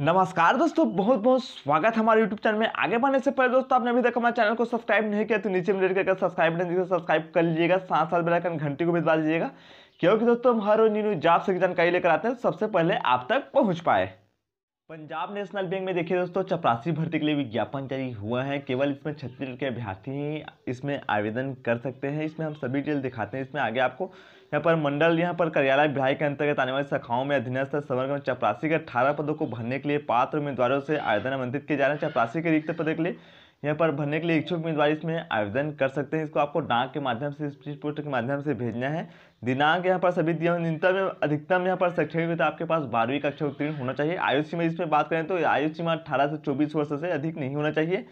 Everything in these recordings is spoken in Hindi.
नमस्कार दोस्तों बहुत बहुत स्वागत हमारे यूट्यूब चैनल में आगे बढ़ने से पहले दोस्तों आपने अभी तक हमारे चैनल को सब्सक्राइब नहीं किया तो नीचे में रेड करके सब्सक्राइब बटन दीजिए सब्सक्राइब कर लीजिएगा साथ साथ बेलाइकन घंटी को भी दबा दीजिएगा क्योंकि दोस्तों हम हर न्यू न्यू जॉब से जानकारी लेकर आते हैं सबसे पहले आप तक पहुँच पाए पंजाब नेशनल बैंक में देखिए दोस्तों चपरासी भर्ती के लिए विज्ञापन जारी हुआ है केवल इसमें छत्तीसगढ़ के अभ्यर्थी ही इसमें आवेदन कर सकते हैं इसमें हम सभी डिटेल दिखाते हैं इसमें आगे आपको यहाँ पर मंडल यहाँ पर कार्यालय विभाग के अंतर्गत आने वाली शाखाओं में अधीनस्थ समर्ग में चपरासी के अठारह पदों को भरने के लिए पात्र उम्मीदवारों से आवेदन आमंत्रित किए जा रहे हैं चपरासी के रिक्त पद के लिए यहाँ पर भरने के लिए इच्छुक उम्मीदवार इसमें आवेदन कर सकते हैं इसको आपको डाक के माध्यम से स्पीच पोस्ट के माध्यम से भेजना है दिनांक यहाँ पर सभी दिया न्यूनतम अधिकतम यहाँ पर शैक्षणिक आपके पास बारहवीं कक्षा उत्तीर्ण होना चाहिए आयु सीमा इसमें बात करें तो आयु सीमा अठारह से चौबीस वर्ष से अधिक नहीं होना चाहिए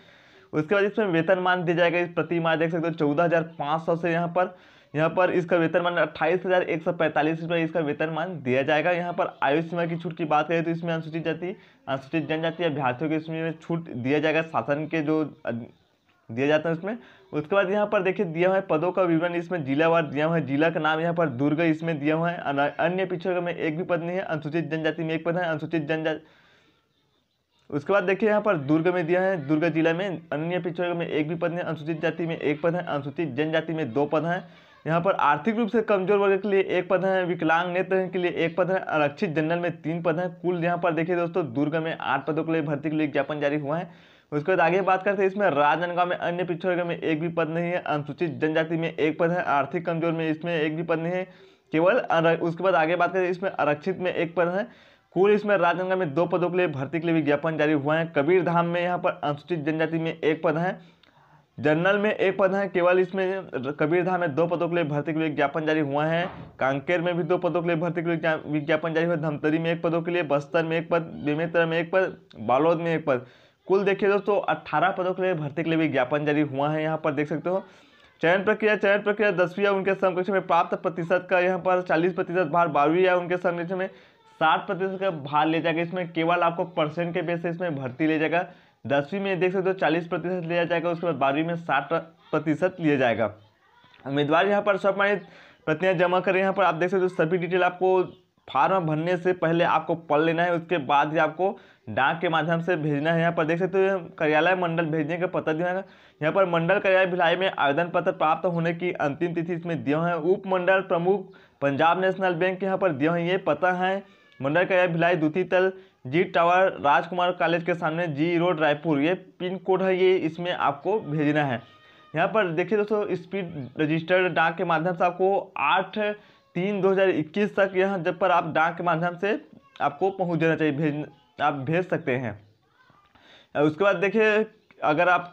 उसके बाद इसमें वेतनमान दिया जाएगा इस प्रति माह देख सकते हो चौदह हज़ार पाँच सौ से यहाँ पर यहाँ पर इसका वेतनमान अट्ठाईस हज़ार एक सौ पैंतालीस रुपये इसका वेतनमान दिया जाएगा यहाँ पर आयु सीमा की छूट की बात करें तो इसमें अनुसूचित जाति अनुसूचित जनजाति अभ्यार्थियों के इसमें छूट दिया जाएगा शासन के जो दिया जाता है उसमें उसके बाद यहाँ पर देखिए दिया हुआ है पदों का विवरण इसमें जिलावार दिया हुआ है जिला का नाम यहाँ पर दुर्ग इसमें दिया हुआ है अन्य पिछड़े में एक भी पद नहीं है अनुसूचित जनजाति में एक पद है अनुसूचित जनजाति उसके बाद देखिए यहाँ पर दुर्ग में दिया है दुर्ग जिला में अन्य पिछड़ों में एक भी पद है अनुसूचित जाति में एक पद है अनुसूचित जनजाति में दो पद हैं यहाँ पर आर्थिक रूप से कमजोर वर्ग के लिए एक पद है विकलांग नेत्र के लिए एक पद है आरक्षित जनरल में तीन पद हैं कुल यहाँ पर देखिए दोस्तों दुर्ग में आठ पदों के लिए भर्ती के लिए ज्ञापन जारी हुआ है उसके बाद आगे बात करते हैं इसमें राजनांदगांव में अन्य पिछड़े वर्ग में एक भी पद नहीं है अनुसूचित जनजाति में एक पद है आर्थिक कमजोर में इसमें एक भी पद नहीं है केवल उसके बाद आगे बात करें इसमें आरक्षित में एक पद है कुल इसमें राजनांदगांव में दो पदों के लिए भर्ती के लिए विज्ञापन जारी हुआ है कबीरधाम में यहाँ पर अनुसूचित जनजाति में एक पद है जनरल में एक पद है केवल इसमें कबीरधाम में दो पदों के लिए भर्ती के लिए विज्ञापन जारी हुआ है कांकेर में भी दो पदों के लिए भर्ती के लिए विज्ञापन जारी हुआ धमतरी में एक पदों के लिए बस्तर में एक पद बेमेतरा में एक पद बालोद में एक पद कुल देखिए दोस्तों अट्ठारह पदों के लिए भर्ती के लिए विज्ञापन जारी हुआ है यहाँ पर देख सकते हो चयन प्रक्रिया चयन प्रक्रिया दसवीं या उनके समकक्ष में प्राप्त प्रतिशत का यहाँ पर चालीस प्रतिशत भार बारहवीं या उनके समकक्ष में साठ प्रतिशत का भार ले जाएगा इसमें केवल आपको परसेंट के बेस से इसमें भर्ती ले जाएगा दसवीं में देख सकते हो चालीस प्रतिशत लिया जाएगा उसके बाद बारहवीं में साठ प्रतिशत लिया जाएगा उम्मीदवार यहाँ पर सम्मानित प्रतियाँ जमा करें यहाँ पर आप देख सकते हो सभी डिटेल आपको फार्म भरने से पहले आपको पढ़ लेना है उसके बाद ही आपको डाक के माध्यम से भेजना है यहाँ पर देख सकते हो कार्यालय मंडल भेजने का पता दिया है यहाँ पर मंडल कार्यालय भिलाई में आवेदन पत्र प्राप्त होने की अंतिम तिथि इसमें दिया है उपमंडल प्रमुख पंजाब नेशनल बैंक यहाँ पर दिया है ये पता है मंडल कार्यालय भिलाई द्वितीय तल जी टावर राजकुमार कॉलेज के सामने जी रोड रायपुर ये पिन कोड है ये इसमें आपको भेजना है यहाँ पर देखिए दोस्तों स्पीड रजिस्टर्ड डाक के माध्यम से आपको आठ तीन दो हज़ार इक्कीस तक यहाँ जब पर आप डाक के माध्यम से आपको पहुँच जाना चाहिए भेज आप भेज सकते हैं उसके बाद देखिए अगर आप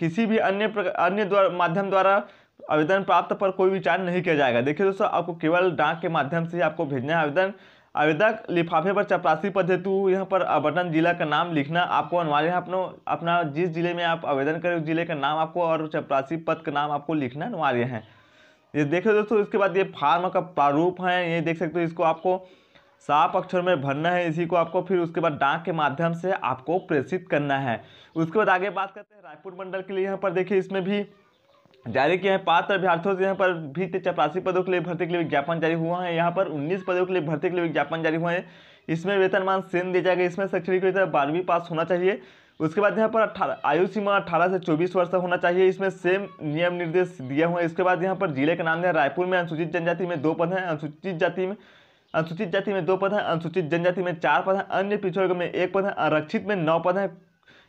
किसी भी अन्य प्रकार अन्य द्वार माध्यम द्वारा आवेदन प्राप्त पर कोई विचार नहीं किया जाएगा देखिए दोस्तों आपको केवल डाक के माध्यम से ही आपको भेजना है आवेदन आवेदक लिफाफे पर चपरासी पद हेतु यहाँ पर बटन जिला का नाम लिखना आपको अनिवार्य है अपनो अपना जिस जिले में आप आवेदन करें उस जिले का नाम आपको और चपरासी पद का नाम आपको लिखना अनिवार्य है ये देखो दोस्तों इसके बाद ये फार्म का प्रारूप है ये देख सकते हो इसको आपको साफ अक्षर में भरना है इसी को आपको फिर उसके बाद डाक के माध्यम से आपको प्रेषित करना है उसके बाद आगे बात करते हैं रायपुर मंडल के लिए यहाँ पर देखिए इसमें भी जारी किए हैं पात्र अभ्यर्थियों से यहाँ पर भी चपरासी पदों के लिए भर्ती के लिए विज्ञापन जारी हुआ है यहाँ पर 19 पदों के लिए भर्ती के लिए विज्ञापन जारी हुआ है इसमें वेतनमान सेम दिया जाएगा इसमें शैक्षणिक बारहवीं पास होना चाहिए उसके बाद यहाँ पर अठारह आयु सीमा अठारह से चौबीस वर्ष होना चाहिए इसमें सेम नियम निर्देश दिया हुआ है इसके बाद यहाँ पर जिले का नाम है रायपुर में अनुसूचित जनजाति में दो पद हैं अनुसूचित जाति में अनुसूचित जाति में दो पद हैं अनुसूचित जनजाति में चार पद हैं अन्य पिछड़े में एक पद है आरक्षित में नौ पद हैं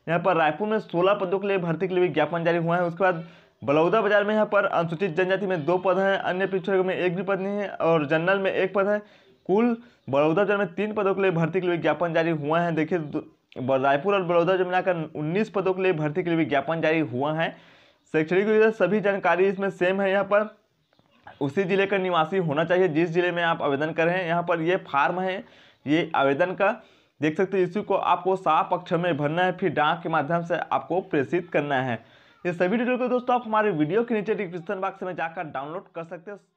यहाँ पर रायपुर में सोलह पदों के लिए भर्ती के लिए विज्ञापन जारी हुआ है उसके बाद बलौदा बाजार में यहाँ पर अनुसूचित जनजाति में दो पद हैं अन्य पिछड़े में एक भी पद नहीं है और जनरल में एक पद है कुल बड़ौदा जिले में तीन पदों के लिए भर्ती के लिए विज्ञापन जारी हुआ है देखिए रायपुर और बड़ौदा जिले आकर उन्नीस पदों के लिए भर्ती के लिए विज्ञापन जारी हुआ है शैक्षणिक सभी जानकारी इसमें सेम है यहाँ पर उसी जिले का निवासी होना चाहिए जिस जिले में आप आवेदन कर रहे हैं यहाँ पर ये फार्म है ये आवेदन का देख सकते हैं इसी को आपको साफ अक्षर में भरना है फिर डाक के माध्यम से आपको प्रेषित करना है ये सभी डिटेल को दोस्तों आप हमारे वीडियो के नीचे डिस्क्रिप्शन बॉक्स में जाकर डाउनलोड कर सकते हैं